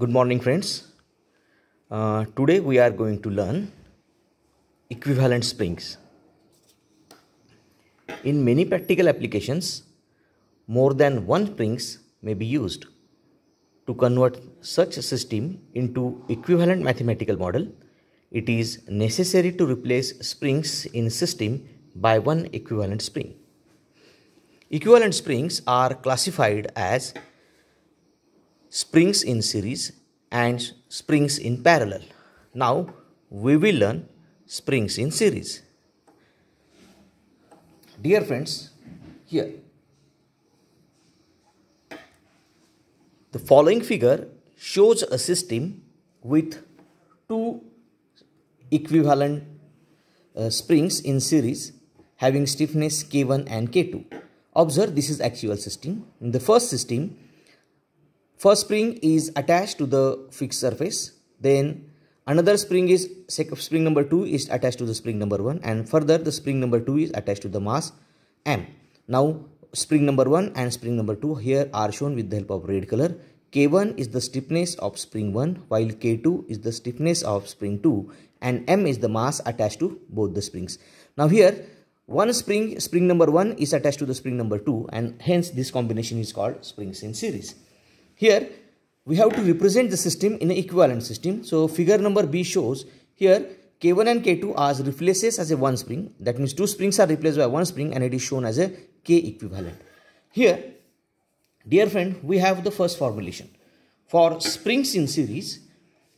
Good morning, friends. Uh, today we are going to learn equivalent springs. In many practical applications, more than one springs may be used. To convert such a system into equivalent mathematical model, it is necessary to replace springs in system by one equivalent spring. Equivalent springs are classified as springs in series and springs in parallel. Now we will learn springs in series. Dear friends, here the following figure shows a system with two equivalent uh, springs in series having stiffness K1 and K2. Observe this is actual system. In the first system First spring is attached to the fixed surface. Then another spring is spring number 2 is attached to the spring number 1 and further the spring number 2 is attached to the mass m. Now spring number 1 and spring number 2 here are shown with the help of red color. K1 is the stiffness of spring 1 while K2 is the stiffness of spring 2 and M is the mass attached to both the springs. Now here one spring, spring number 1 is attached to the spring number 2 and hence this combination is called springs in series. Here we have to represent the system in an equivalent system. So figure number B shows here K1 and K2 are replaces as a one spring. That means two springs are replaced by one spring and it is shown as a K equivalent. Here, dear friend, we have the first formulation. For springs in series,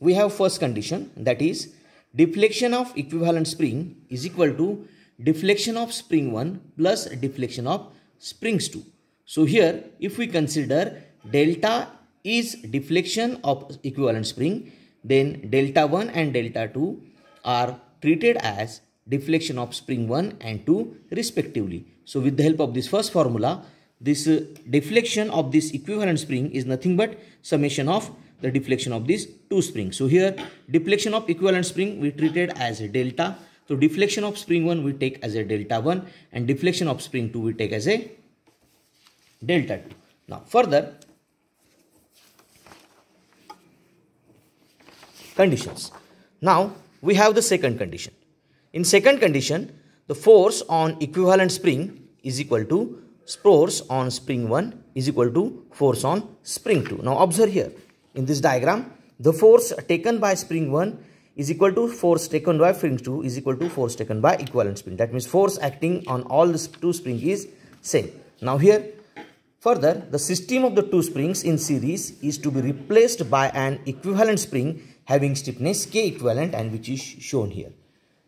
we have first condition that is deflection of equivalent spring is equal to deflection of spring 1 plus deflection of springs 2. So here, if we consider delta is deflection of equivalent spring, then delta 1 and delta 2 are treated as deflection of spring 1 and 2 respectively. So with the help of this first formula, this uh, deflection of this equivalent spring is nothing but summation of the deflection of these two springs. So here deflection of equivalent spring we treated as a delta. So deflection of spring 1 we take as a delta 1 and deflection of spring 2 we take as a delta 2. Now further conditions. Now we have the second condition. In second condition, the force on equivalent spring is equal to force on spring 1 is equal to force on spring 2. Now observe here in this diagram the force taken by spring 1 is equal to force taken by spring 2 is equal to force taken by equivalent spring. That means force acting on all the two springs is same. Now here further the system of the two springs in series is to be replaced by an equivalent spring having stiffness K equivalent and which is shown here.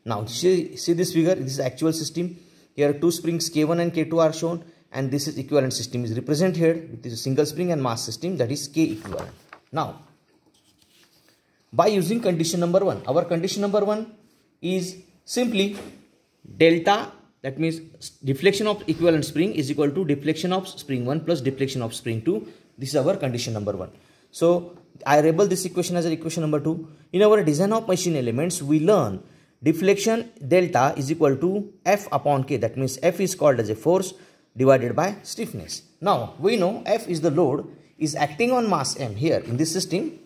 Now see, see this figure, this is actual system. Here two springs K1 and K2 are shown and this is equivalent system is represented here with a single spring and mass system that is K equivalent. Now by using condition number 1, our condition number 1 is simply delta that means deflection of equivalent spring is equal to deflection of spring 1 plus deflection of spring 2. This is our condition number 1. So I label this equation as equation number 2. In our design of machine elements, we learn deflection delta is equal to F upon K. That means F is called as a force divided by stiffness. Now, we know F is the load is acting on mass M here in this system.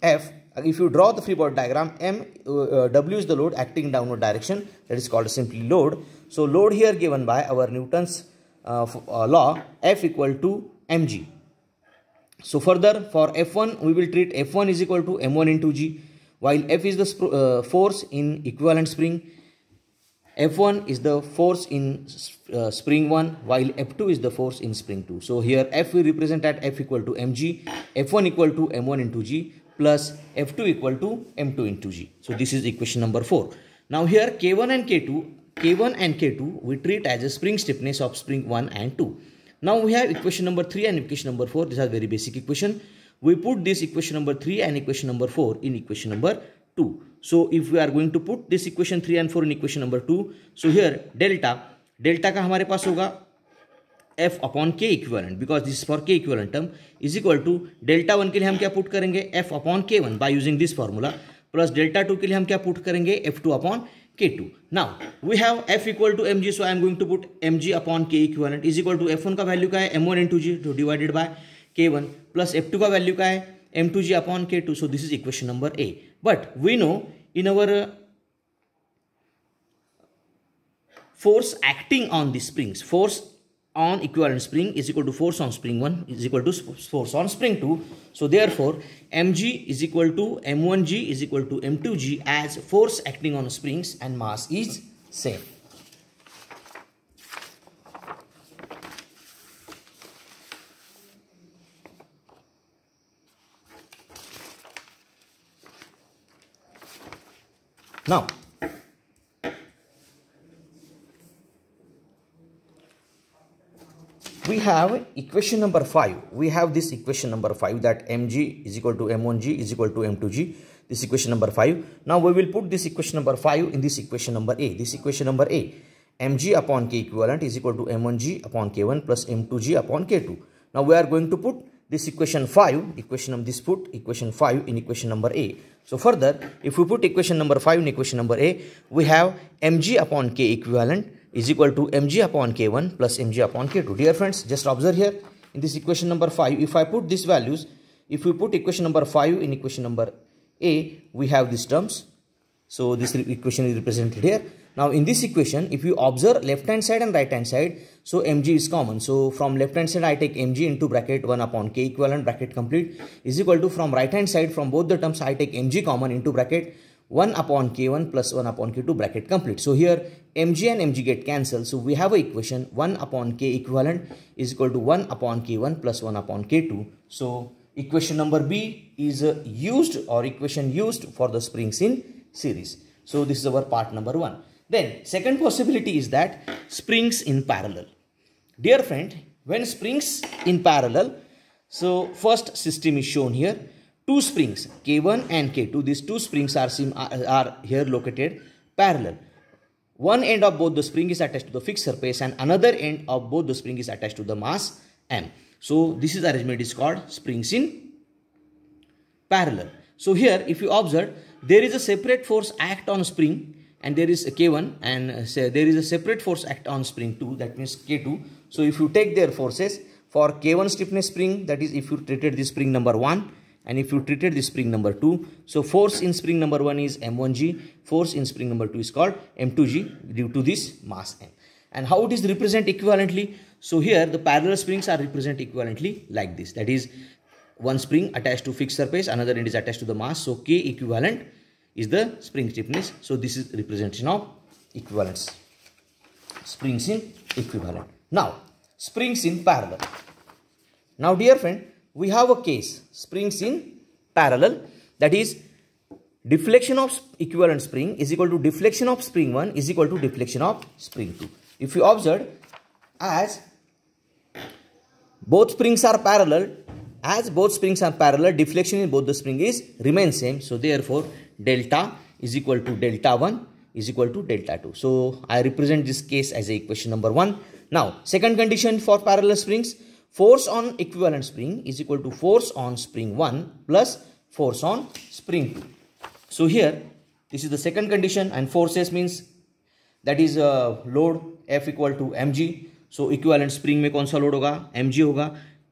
F, if you draw the free body diagram, M, uh, W is the load acting downward direction. That is called simply load. So, load here given by our Newton's uh, uh, law, F equal to mg. So further for F1 we will treat F1 is equal to M1 into G while F is the uh, force in equivalent spring. F1 is the force in uh, spring 1 while F2 is the force in spring 2. So here F we represent at F equal to mg, F1 equal to M1 into G plus F2 equal to M2 into G. So this is equation number 4. Now here K1 and K2, K1 and K2 we treat as a spring stiffness of spring 1 and 2. Now we have equation number three and equation number four. These are very basic equation. We put this equation number three and equation number four in equation number two. So if we are going to put this equation three and four in equation number two, So here delta, delta का हमारे पास होगा F upon K equivalent because this for k equivalent term is equal to delta one के लिए हम क्या put करेंगे f upon k one by using this formula plus delta two के लिए हम क्या put करेंगे f two upon K2. Now, we have F equal to mg, so I am going to put mg upon K equivalent is equal to F1 ka value ka hai M1 into G तो divided by K1 plus F2 ka value ka hai m2g upon K2. So this is equation number A. But we know in our uh, force acting on the springs, force on equivalent spring is equal to force on spring 1 is equal to force on spring 2. So therefore, mg is equal to m1g is equal to m2g as force acting on springs and mass is same. Now, we have equation number 5, we have this equation number 5 that mg is equal to m1g is equal to m2g. This equation number 5. Now we will put this equation number 5 in this equation number A. This equation number A mg upon k equivalent is equal to m1g upon k1 plus m2g upon k2. Now we are going to put this equation 5, equation of this put equation 5 in equation number A. So further, if we put equation number 5 in equation number A, we have mg upon k equivalent is equal to mg upon k1 plus mg upon k2. Dear friends, just observe here in this equation number 5, if I put these values, if we put equation number 5 in equation number A, we have these terms. So this equation is represented here. Now in this equation, if you observe left hand side and right hand side, so mg is common. So from left hand side, I take mg into bracket 1 upon k equivalent bracket complete is equal to from right hand side, from both the terms, I take mg common into bracket 1 upon k1 plus 1 upon k2 bracket complete. So here mg and mg get cancelled. So we have a equation 1 upon k equivalent is equal to 1 upon k1 plus 1 upon k2. So equation number B is used or equation used for the springs in series. So this is our part number 1. Then second possibility is that springs in parallel. Dear friend, when springs in parallel, so first system is shown here two springs K1 and K2 these two springs are, uh, are here located parallel. One end of both the spring is attached to the fixed surface and another end of both the spring is attached to the mass M. So this is arrangement is called springs in parallel. So here if you observe there is a separate force act on spring and there is a K1 and uh, say there is a separate force act on spring 2 that means K2. So if you take their forces for K1 stiffness spring that is if you treated this spring number 1 and if you treated the spring number 2 so force in spring number 1 is m1g force in spring number 2 is called m2g due to this mass m and how it is represent equivalently so here the parallel springs are represent equivalently like this that is one spring attached to fixed surface another end is attached to the mass so k equivalent is the spring stiffness so this is representation of equivalence springs in equivalent now springs in parallel now dear friend we have a case springs in parallel that is deflection of equivalent spring is equal to deflection of spring 1 is equal to deflection of spring 2. If you observe as both springs are parallel as both springs are parallel deflection in both the spring is remains same so therefore delta is equal to delta 1 is equal to delta 2. So I represent this case as a equation number 1. Now second condition for parallel springs force on equivalent spring is equal to force on spring 1 plus force on spring 2. So here this is the second condition and forces means that is uh, load F equal to mg. So equivalent spring में कौन सा load होगा mg होगा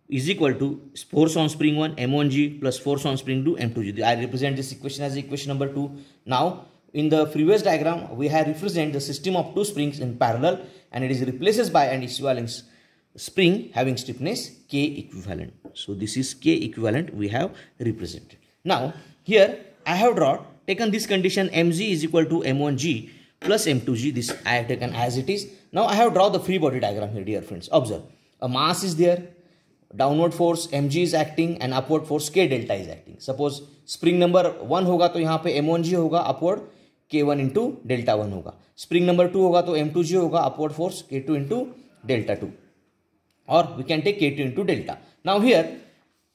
is equal to force on spring 1 m1g plus force on spring 2 m2g. I represent this equation as equation number 2. Now in the previous diagram we have represented the system of two springs in parallel and it is replaces by an equivalent spring having stiffness K equivalent. So this is K equivalent we have represented. Now here I have drawn taken this condition mg is equal to m1g plus m2g this I have taken as it is. Now I have drawn the free body diagram here dear friends. Observe a mass is there downward force mg is acting and upward force k delta is acting suppose spring number 1 hoga to yahan pe m1g hoga upward k1 into delta 1 hoga spring number 2 hoga to m2g hoga upward force k2 into delta होगा or we can take K2 into delta. Now here,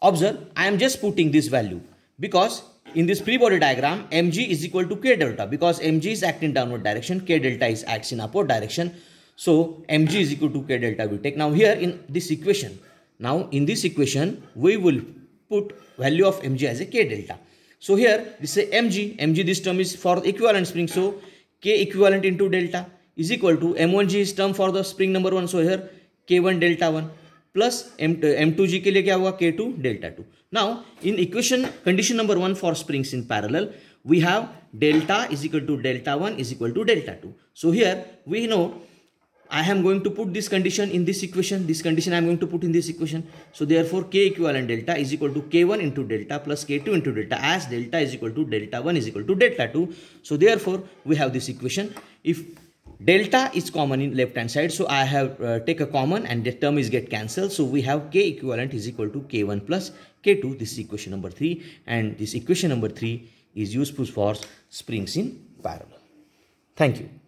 observe, I am just putting this value because in this free body diagram, mg is equal to k delta because mg is acting downward direction, k delta is acts in upward direction. So mg is equal to k delta we take. Now here in this equation, now in this equation, we will put value of mg as a k delta. So here we say mg, mg this term is for equivalent spring. So k equivalent into delta is equal to m1g is term for the spring number 1. So here K one delta one plus M M two G के लिए क्या हुआ K two delta two now in equation condition number one for springs in parallel we have delta is equal to delta one is equal to delta two so here we know I am going to put this condition in this equation this condition I am going to put in this equation so there four के equal and delta is equal to K one into delta plus K two into delta as delta is equal to delta one is equal to delta two so therefore we have this equation if delta is common in left hand side so i have uh, take a common and the term is get cancelled so we have k equivalent is equal to k1 plus k2 this is equation number 3 and this equation number 3 is useful for springs in parallel thank you